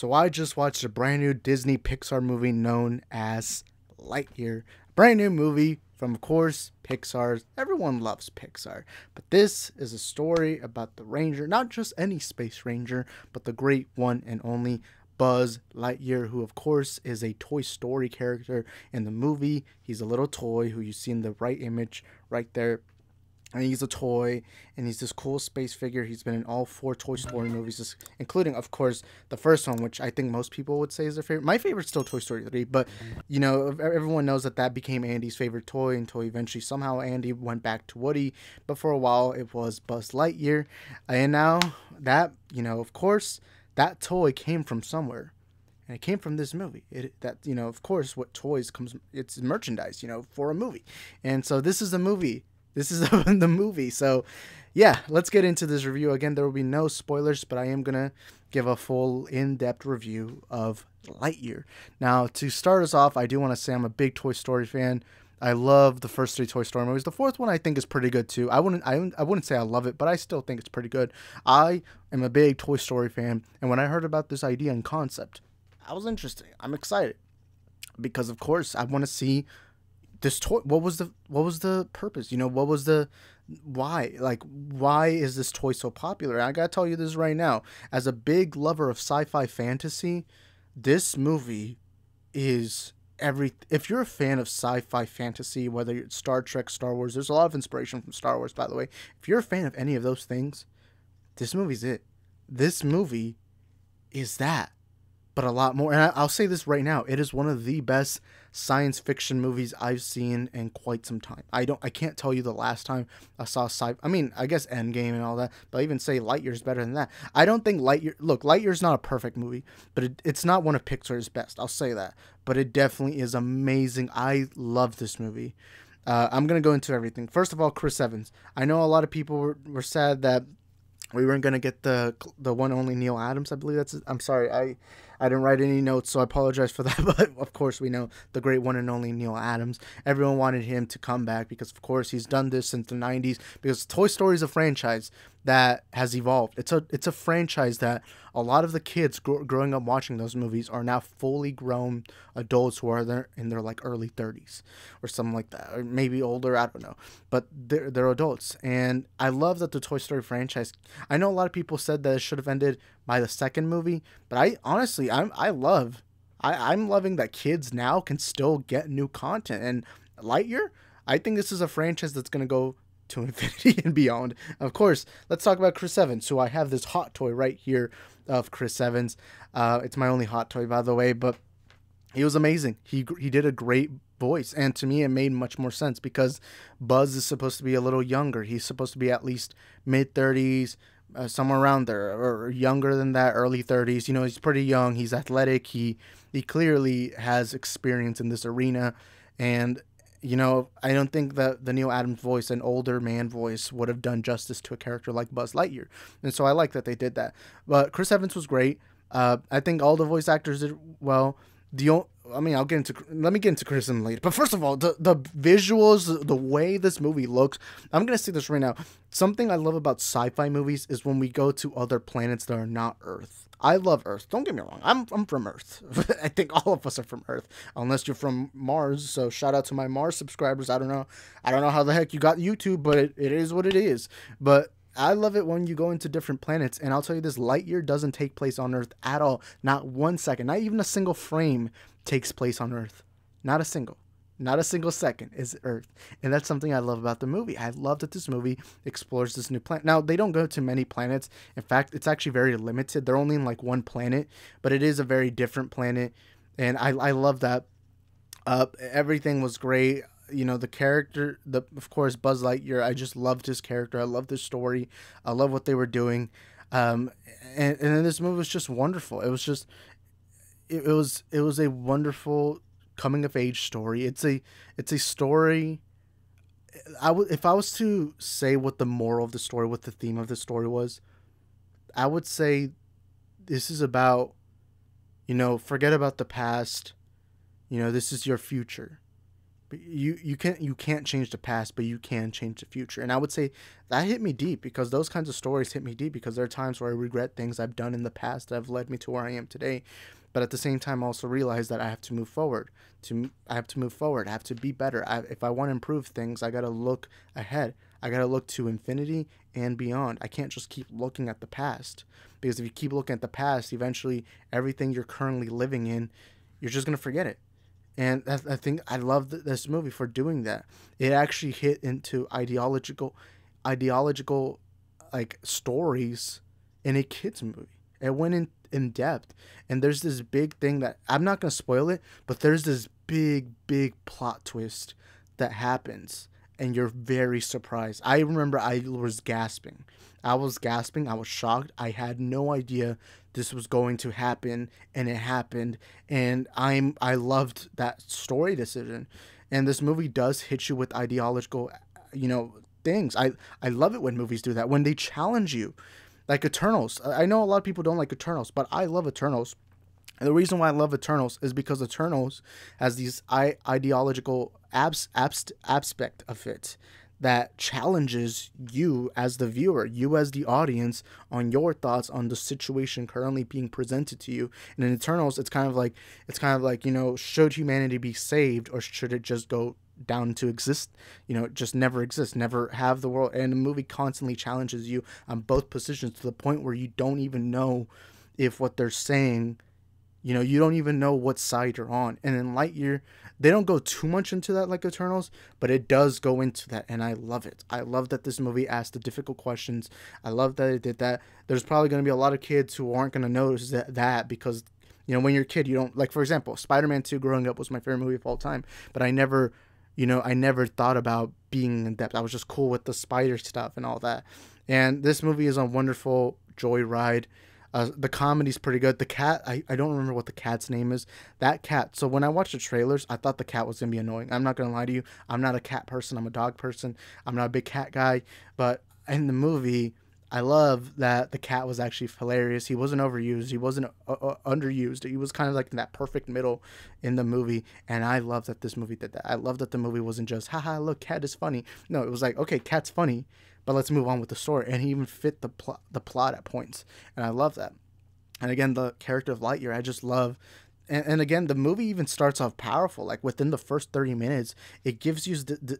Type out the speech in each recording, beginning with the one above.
So I just watched a brand new Disney Pixar movie known as Lightyear. A brand new movie from, of course, Pixar. Everyone loves Pixar. But this is a story about the Ranger, not just any Space Ranger, but the great one and only Buzz Lightyear, who of course is a Toy Story character in the movie. He's a little toy who you see in the right image right there and he's a toy and he's this cool space figure he's been in all four toy story movies including of course the first one which i think most people would say is their favorite my favorite still toy story 3 but you know everyone knows that that became andy's favorite toy until eventually somehow andy went back to woody but for a while it was buzz lightyear and now that you know of course that toy came from somewhere and it came from this movie. It that you know, of course, what toys comes it's merchandise, you know, for a movie, and so this is a movie this is the movie. So, yeah, let's get into this review. Again, there will be no spoilers, but I am going to give a full in depth review of Lightyear. Now, to start us off, I do want to say I'm a big Toy Story fan. I love the first three Toy Story movies. The fourth one I think is pretty good too. I wouldn't I, I wouldn't say I love it, but I still think it's pretty good. I am a big Toy Story fan, and when I heard about this idea and concept, I was interested. I'm excited because of course I want to see this toy what was the what was the purpose you know what was the why like why is this toy so popular and i gotta tell you this right now as a big lover of sci-fi fantasy this movie is every if you're a fan of sci-fi fantasy whether it's star trek star wars there's a lot of inspiration from star wars by the way if you're a fan of any of those things this movie's it this movie is that but a lot more. And I, will say this right now: it is one of the best science fiction movies I've seen in quite some time. I don't, I can't tell you the last time I saw sci. I mean, I guess Endgame and all that, but I even say Lightyear's better than that. I don't think Lightyear. Look, Lightyear's not a perfect movie, but it, it's not one of Pixar's best. I'll say that, but it definitely is amazing. I love this movie. Uh, I'm gonna go into everything. First of all, Chris Evans. I know a lot of people were, were sad that we weren't gonna get the the one only Neil Adams. I believe that's. I'm sorry. I I didn't write any notes, so I apologize for that. But of course, we know the great one and only Neil Adams. Everyone wanted him to come back because, of course, he's done this since the 90s. Because Toy Story is a franchise that has evolved. It's a it's a franchise that a lot of the kids gr- growing up watching those movies are now fully grown adults who are there in their like early 30s or something like that, or maybe older. I don't know, but they're they're adults, and I love that the Toy Story franchise. I know a lot of people said that it should have ended by the second movie. But I honestly, I'm I love, I, I'm loving that kids now can still get new content. And Lightyear, I think this is a franchise that's gonna go to infinity and beyond. Of course, let's talk about Chris Evans. So I have this hot toy right here of Chris Evans. Uh, it's my only hot toy, by the way, but he was amazing. He he did a great voice, and to me, it made much more sense because Buzz is supposed to be a little younger. He's supposed to be at least mid thirties, uh, somewhere around there or younger than that, early 30s. You know, he's pretty young. He's athletic. He he clearly has experience in this arena, and you know, I don't think that the Neil Adams voice, an older man voice, would have done justice to a character like Buzz Lightyear. And so I like that they did that. But Chris Evans was great. Uh, I think all the voice actors did well. The only. I mean, I'll get into let me get into criticism later. But first of all, the the visuals, the way this movie looks, I'm gonna say this right now. Something I love about sci-fi movies is when we go to other planets that are not Earth. I love Earth. Don't get me wrong. I'm I'm from Earth. I think all of us are from Earth, unless you're from Mars. So shout out to my Mars subscribers. I don't know. I don't know how the heck you got YouTube, but it, it is what it is. But I love it when you go into different planets, and I'll tell you this Lightyear doesn't take place on Earth at all. Not one second, not even a single frame takes place on Earth. Not a single. Not a single second is Earth. And that's something I love about the movie. I love that this movie explores this new planet. Now, they don't go to many planets. In fact, it's actually very limited. They're only in like one planet, but it is a very different planet. And I, I love that. Uh, everything was great you know the character the of course buzz lightyear i just loved his character i loved his story i love what they were doing um, and, and then this movie was just wonderful it was just it, it was it was a wonderful coming of age story it's a it's a story I would if i was to say what the moral of the story what the theme of the story was i would say this is about you know forget about the past you know this is your future you you can't you can't change the past but you can change the future and i would say that hit me deep because those kinds of stories hit me deep because there are times where i regret things i've done in the past that have led me to where i am today but at the same time I also realize that i have to move forward to i have to move forward i have to be better I, if i want to improve things i got to look ahead i got to look to infinity and beyond i can't just keep looking at the past because if you keep looking at the past eventually everything you're currently living in you're just going to forget it and I think I love this movie for doing that. It actually hit into ideological, ideological, like stories in a kids movie. It went in in depth, and there's this big thing that I'm not gonna spoil it, but there's this big big plot twist that happens, and you're very surprised. I remember I was gasping. I was gasping. I was shocked. I had no idea this was going to happen and it happened and i'm i loved that story decision and this movie does hit you with ideological you know things i i love it when movies do that when they challenge you like eternals i know a lot of people don't like eternals but i love eternals and the reason why i love eternals is because eternals has these I- ideological abs- abs- aspect of it that challenges you as the viewer, you as the audience, on your thoughts on the situation currently being presented to you. And in Eternals, it's kind of like it's kind of like you know, should humanity be saved or should it just go down to exist? You know, just never exist, never have the world. And the movie constantly challenges you on both positions to the point where you don't even know if what they're saying. You know, you don't even know what side you're on. And in Lightyear, they don't go too much into that like Eternals, but it does go into that, and I love it. I love that this movie asked the difficult questions. I love that it did that. There's probably going to be a lot of kids who aren't going to notice that, that because, you know, when you're a kid, you don't like. For example, Spider-Man Two growing up was my favorite movie of all time, but I never you know i never thought about being in depth i was just cool with the spider stuff and all that and this movie is a wonderful joyride uh, the comedy's pretty good. The cat, I, I don't remember what the cat's name is. That cat. So when I watched the trailers, I thought the cat was gonna be annoying. I'm not gonna lie to you. I'm not a cat person. I'm a dog person. I'm not a big cat guy. But in the movie, I love that the cat was actually hilarious. He wasn't overused. He wasn't uh, uh underused. He was kind of like in that perfect middle in the movie. And I love that this movie did that. I love that the movie wasn't just, haha, look, cat is funny. No, it was like, okay, cat's funny, but let's move on with the story. And he even fit the plot the plot at points, and I love that. And again, the character of Lightyear, I just love. And, and again, the movie even starts off powerful. Like within the first thirty minutes, it gives you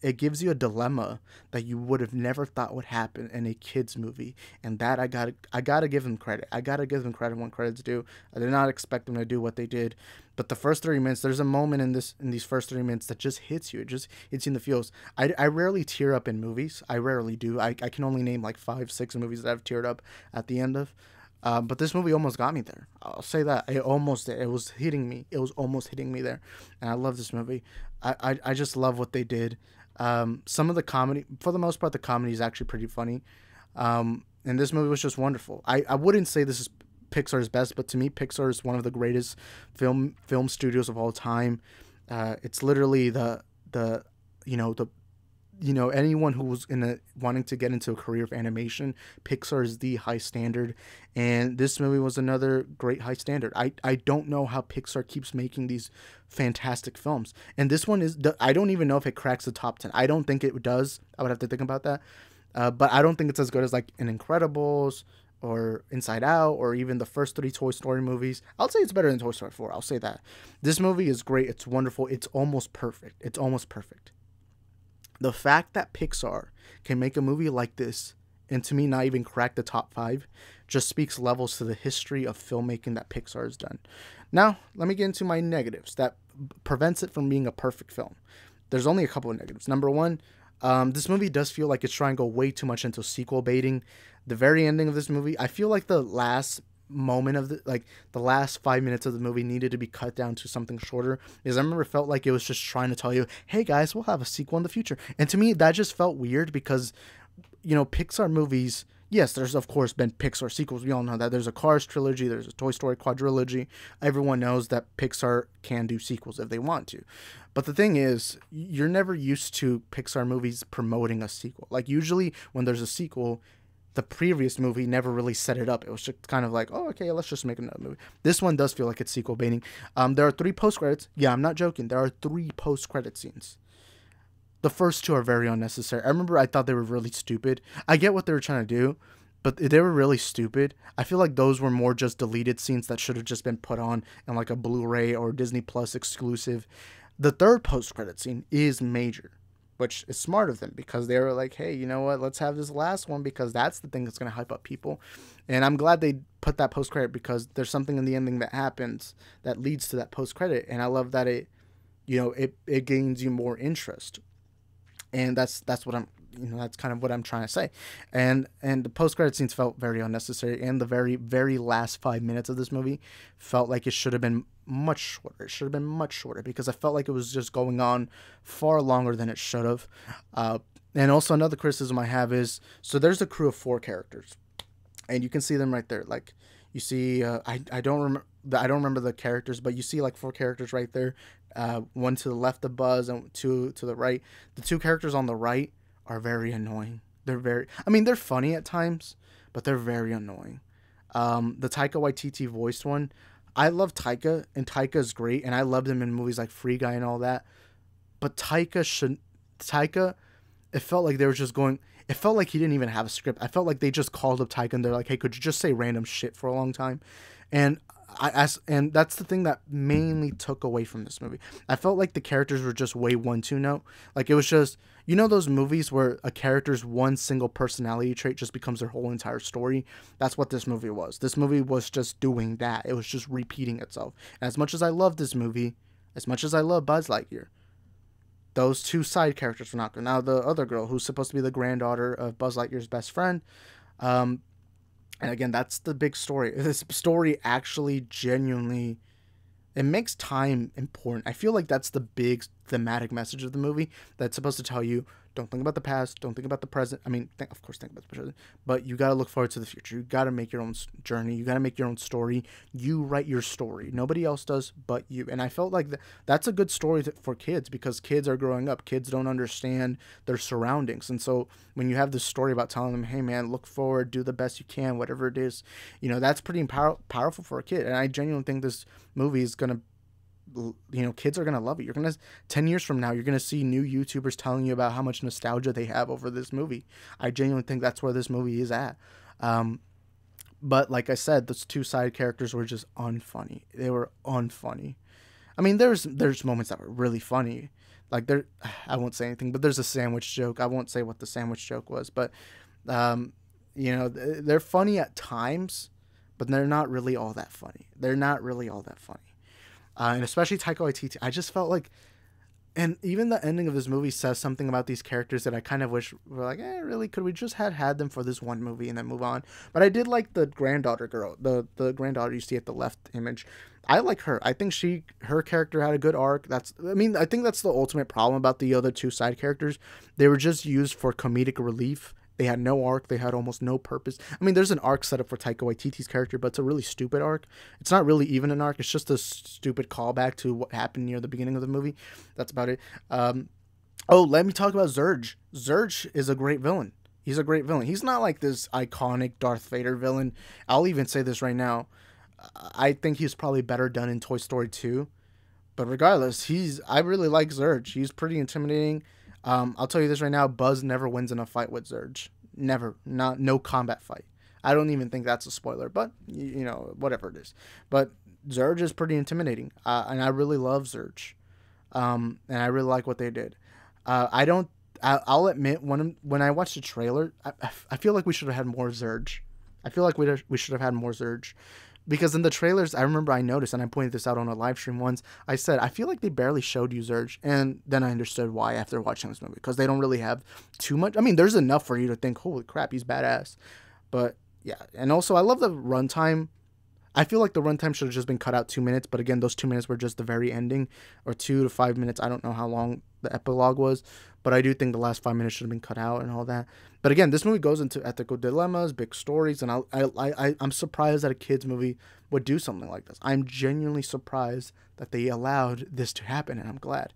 it gives you a dilemma that you would have never thought would happen in a kids movie. And that I got I gotta give them credit. I gotta give them credit when credits due. I did not expect them to do what they did, but the first 30 minutes, there's a moment in this in these first 30 minutes that just hits you. It just hits you in the feels. I, I rarely tear up in movies. I rarely do. I, I can only name like five, six movies that I've teared up at the end of. Uh, but this movie almost got me there. I'll say that. It almost It was hitting me. It was almost hitting me there. And I love this movie. I, I, I just love what they did. Um, some of the comedy, for the most part, the comedy is actually pretty funny. Um, and this movie was just wonderful. I, I wouldn't say this is Pixar's best, but to me, Pixar is one of the greatest film film studios of all time. Uh, it's literally the the you know the you know anyone who was in a wanting to get into a career of animation pixar is the high standard and this movie was another great high standard i i don't know how pixar keeps making these fantastic films and this one is i don't even know if it cracks the top 10 i don't think it does i would have to think about that uh, but i don't think it's as good as like an incredibles or Inside Out or even the first three Toy Story movies. I'll say it's better than Toy Story 4. I'll say that. This movie is great. It's wonderful. It's almost perfect. It's almost perfect. The fact that Pixar can make a movie like this and to me not even crack the top five just speaks levels to the history of filmmaking that Pixar has done. Now, let me get into my negatives that prevents it from being a perfect film. There's only a couple of negatives. Number one, um, this movie does feel like it's trying to go way too much into sequel baiting. The very ending of this movie, I feel like the last moment of the like the last five minutes of the movie needed to be cut down to something shorter because I remember felt like it was just trying to tell you, hey guys, we'll have a sequel in the future. And to me, that just felt weird because you know Pixar movies yes, there's of course been Pixar sequels. We all know that there's a Cars trilogy, there's a Toy Story quadrilogy. Everyone knows that Pixar can do sequels if they want to. But the thing is, you're never used to Pixar movies promoting a sequel. Like usually when there's a sequel, the previous movie never really set it up. It was just kind of like, oh, okay, let's just make another movie. This one does feel like it's sequel baiting. Um, there are three post credits. Yeah, I'm not joking. There are three post credit scenes the first two are very unnecessary. I remember I thought they were really stupid. I get what they were trying to do, but they were really stupid. I feel like those were more just deleted scenes that should have just been put on in like a Blu-ray or Disney Plus exclusive. The third post-credit scene is major, which is smart of them because they were like, "Hey, you know what? Let's have this last one because that's the thing that's going to hype up people." And I'm glad they put that post-credit because there's something in the ending that happens that leads to that post-credit, and I love that it you know, it, it gains you more interest and that's that's what I'm you know that's kind of what I'm trying to say. And and the post credit scenes felt very unnecessary, and the very very last five minutes of this movie felt like it should have been much shorter. It should have been much shorter because I felt like it was just going on far longer than it should have. Uh, and also another criticism I have is so there's a crew of four characters, and you can see them right there. Like you see, uh, I I don't remember. I don't remember the characters, but you see like four characters right there, uh, one to the left of Buzz and two to the right. The two characters on the right are very annoying. They're very, I mean, they're funny at times, but they're very annoying. Um, the Taika Waititi voiced one. I love Taika, and Taika's great, and I loved him in movies like Free Guy and all that. But Taika should, Taika, it felt like they were just going. It felt like he didn't even have a script. I felt like they just called up Taika and they're like, "Hey, could you just say random shit for a long time?" And I as and that's the thing that mainly took away from this movie. I felt like the characters were just way one two note. Like it was just you know those movies where a character's one single personality trait just becomes their whole entire story. That's what this movie was. This movie was just doing that. It was just repeating itself. And as much as I love this movie, as much as I love Buzz Lightyear, those two side characters were not good. Now the other girl who's supposed to be the granddaughter of Buzz Lightyear's best friend, um, and again that's the big story this story actually genuinely it makes time important i feel like that's the big thematic message of the movie that's supposed to tell you don't think about the past. Don't think about the present. I mean, of course, think about the present, but you got to look forward to the future. You got to make your own journey. You got to make your own story. You write your story. Nobody else does but you. And I felt like th- that's a good story th- for kids because kids are growing up. Kids don't understand their surroundings. And so when you have this story about telling them, hey, man, look forward, do the best you can, whatever it is, you know, that's pretty empower- powerful for a kid. And I genuinely think this movie is going to you know kids are going to love it you're going to 10 years from now you're going to see new youtubers telling you about how much nostalgia they have over this movie i genuinely think that's where this movie is at um, but like i said those two side characters were just unfunny they were unfunny i mean there's there's moments that were really funny like there i won't say anything but there's a sandwich joke i won't say what the sandwich joke was but um, you know they're funny at times but they're not really all that funny they're not really all that funny uh, and especially Taiko Waititi. I just felt like, and even the ending of this movie says something about these characters that I kind of wish were like, eh, really, could we just had had them for this one movie and then move on? But I did like the granddaughter girl, the the granddaughter you see at the left image. I like her. I think she her character had a good arc. That's I mean, I think that's the ultimate problem about the other two side characters. They were just used for comedic relief they had no arc. They had almost no purpose. I mean, there's an arc set up for Taika Waititi's character, but it's a really stupid arc. It's not really even an arc. It's just a stupid callback to what happened near the beginning of the movie. That's about it. Um, oh, let me talk about Zurge. Zurge is a great villain. He's a great villain. He's not like this iconic Darth Vader villain. I'll even say this right now. I think he's probably better done in Toy Story 2. But regardless, he's I really like Zurge. He's pretty intimidating. Um, I'll tell you this right now: Buzz never wins in a fight with Zurge. Never, not no combat fight. I don't even think that's a spoiler, but you, you know whatever it is. But Zurge is pretty intimidating, uh, and I really love Zurge, um, and I really like what they did. Uh, I don't. I, will admit when when I watched the trailer, I, I feel like we should have had more Zurge. I feel like we we should have had more Zurge because in the trailers i remember i noticed and i pointed this out on a live stream once i said i feel like they barely showed you Zurge, and then i understood why after watching this movie because they don't really have too much i mean there's enough for you to think holy crap he's badass but yeah and also i love the runtime I feel like the runtime should have just been cut out two minutes, but again, those two minutes were just the very ending, or two to five minutes. I don't know how long the epilogue was, but I do think the last five minutes should have been cut out and all that. But again, this movie goes into ethical dilemmas, big stories, and I, I, I, I'm surprised that a kids movie would do something like this. I'm genuinely surprised that they allowed this to happen, and I'm glad.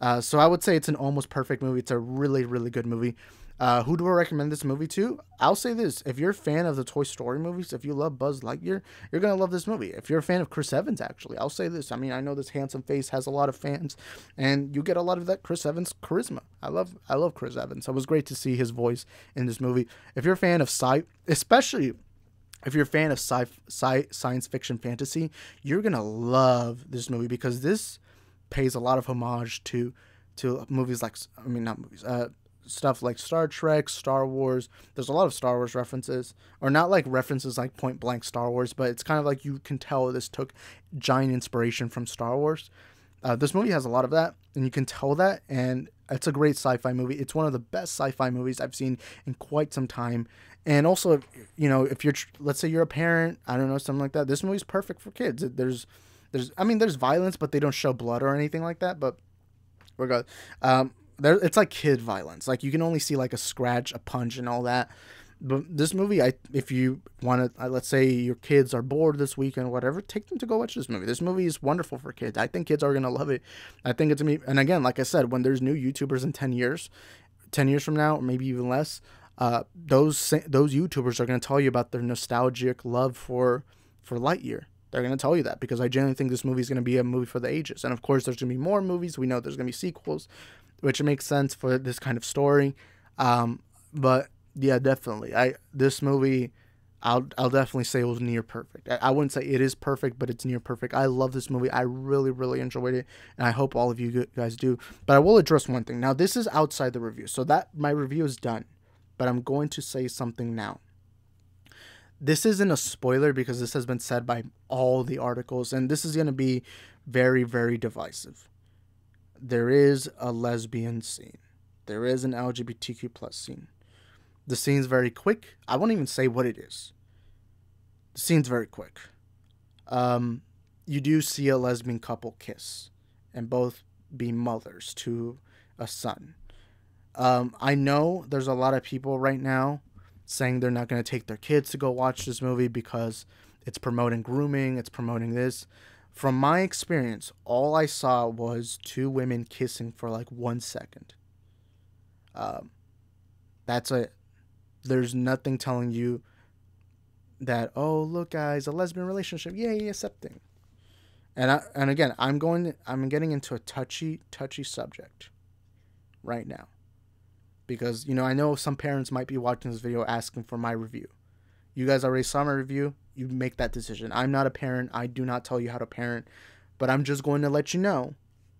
Uh, so I would say it's an almost perfect movie. It's a really, really good movie. Uh, who do I recommend this movie to? I'll say this: if you're a fan of the Toy Story movies, if you love Buzz Lightyear, you're gonna love this movie. If you're a fan of Chris Evans, actually, I'll say this: I mean, I know this handsome face has a lot of fans, and you get a lot of that Chris Evans charisma. I love, I love Chris Evans. It was great to see his voice in this movie. If you're a fan of sci, especially if you're a fan of sci, sci science fiction fantasy, you're gonna love this movie because this pays a lot of homage to to movies like I mean not movies uh, stuff like Star Trek, Star Wars. There's a lot of Star Wars references, or not like references like point blank Star Wars, but it's kind of like you can tell this took giant inspiration from Star Wars. Uh, this movie has a lot of that, and you can tell that, and it's a great sci-fi movie. It's one of the best sci-fi movies I've seen in quite some time. And also, you know, if you're, let's say you're a parent, I don't know, something like that. This movie's perfect for kids. There's, there's, I mean, there's violence, but they don't show blood or anything like that. But regardless, um, there it's like kid violence. Like you can only see like a scratch, a punch, and all that. But this movie, I if you want to, uh, let's say your kids are bored this weekend, whatever, take them to go watch this movie. This movie is wonderful for kids. I think kids are gonna love it. I think it's me. And again, like I said, when there's new YouTubers in ten years, ten years from now, or maybe even less, uh, those those YouTubers are gonna tell you about their nostalgic love for for Lightyear they're going to tell you that because I genuinely think this movie is going to be a movie for the ages. And of course, there's going to be more movies. We know there's going to be sequels which makes sense for this kind of story. Um, but yeah, definitely. I this movie, I'll I'll definitely say it was near perfect. I, I, wouldn't say it is perfect, but it's near perfect. I love this movie. I really really enjoyed it, and I hope all of you guys do. But I will address one thing. Now this is outside the review, so that my review is done. But I'm going to say something now. This isn't a spoiler because this has been said by all the articles, and this is going to be very very divisive there is a lesbian scene. There is an LGBTQ plus scene. The scene's very quick. I won't even say what it is. The scene's very quick. Um, you do see a lesbian couple kiss and both be mothers to a son. Um, I know there's a lot of people right now saying they're not going to take their kids to go watch this movie because it's promoting grooming, it's promoting this. From my experience, all I saw was two women kissing for like one second. Um, that's it. There's nothing telling you that oh look guys a lesbian relationship yay accepting and I, and again i'm going i'm getting into a touchy touchy subject right now because you know i know some parents might be watching this video asking for my review you guys already saw my review you make that decision. I'm not a parent. I do not tell you how to parent, but I'm just going to let you know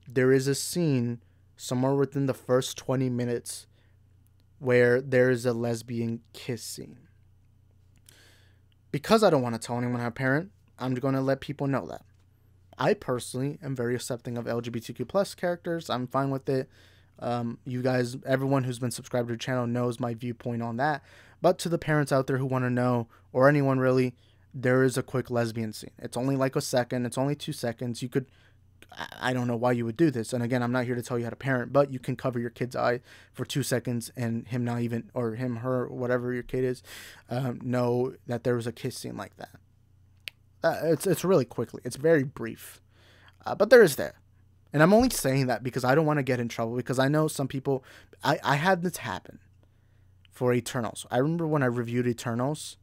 there is a scene somewhere within the first 20 minutes where there is a lesbian kiss scene. Because I don't want to tell anyone how to parent, I'm going to let people know that. I personally am very accepting of LGBTQ plus characters. I'm fine with it. Um, you guys, everyone who's been subscribed to the channel knows my viewpoint on that. But to the parents out there who want to know, or anyone really, there is a quick lesbian scene. It's only like a second, it's only two seconds. You could I don't know why you would do this. And again, I'm not here to tell you how to parent, but you can cover your kid's eye for two seconds and him not even, or him, her, whatever your kid is, um, know that there was a kiss scene like that. Uh, it's, it's really quickly, it's very brief, uh, but there is there. And I'm only saying that because I don't want to get in trouble because I know some people, I, I had this happen for Eternals. I remember when I reviewed Eternals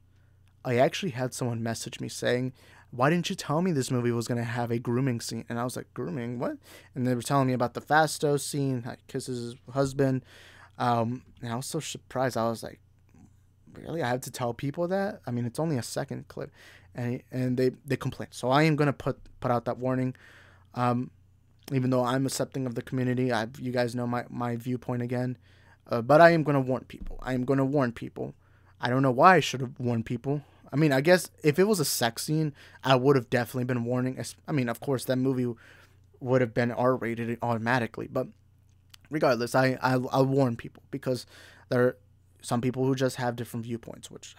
I actually had someone message me saying, why didn't you tell me this movie was going to have a grooming scene? And I was like, grooming? What? And they were telling me about the Fasto scene, how he kisses his husband. Um, and I was so surprised. I was like, really? I have to tell people that? I mean, it's only a second clip. And, and they, they complained. So I am going to put, put out that warning. Um, even though I'm accepting of the community, I, you guys know my, my viewpoint again. Uh, but I am going to warn people. I am going to warn people I don't know why I should have warned people. I mean, I guess if it was a sex scene, I would have definitely been warning. I mean, of course, that movie would have been R rated automatically, but regardless, I, I I'll warn people because there are some people who just have different viewpoints, which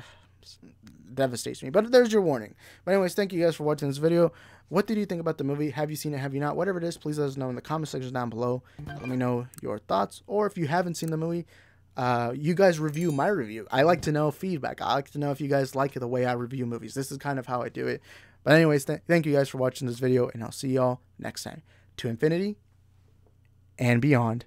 devastates me. But there's your warning. But anyways, thank you guys for watching this video. What did you think about the movie? Have you seen it? Have you not? Whatever it is, please let us know in the comment section down below. Let me know your thoughts, or if you haven't seen the movie uh, you guys review my review. I like to know feedback. I like to know if you guys like the way I review movies. This is kind of how I do it. But anyways, th thank you guys for watching this video, and I'll see y'all next time. To infinity and beyond.